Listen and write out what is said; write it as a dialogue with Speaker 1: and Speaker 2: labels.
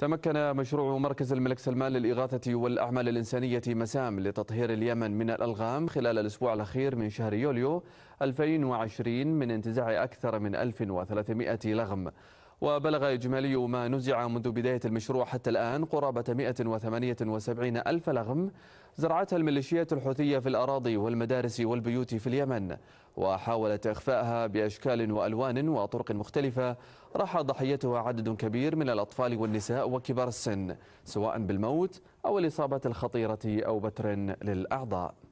Speaker 1: تمكن مشروع مركز الملك سلمان للإغاثة والأعمال الإنسانية مسام لتطهير اليمن من الألغام خلال الأسبوع الأخير من شهر يوليو 2020 من انتزاع أكثر من 1300 لغم وبلغ إجمالي ما نزع منذ بداية المشروع حتى الآن قرابة 178 ألف لغم زرعتها الميليشيات الحوثية في الأراضي والمدارس والبيوت في اليمن وحاولت إخفاءها بأشكال وألوان وطرق مختلفة راح ضحيتها عدد كبير من الأطفال والنساء وكبار السن سواء بالموت أو الإصابات الخطيرة أو بتر للأعضاء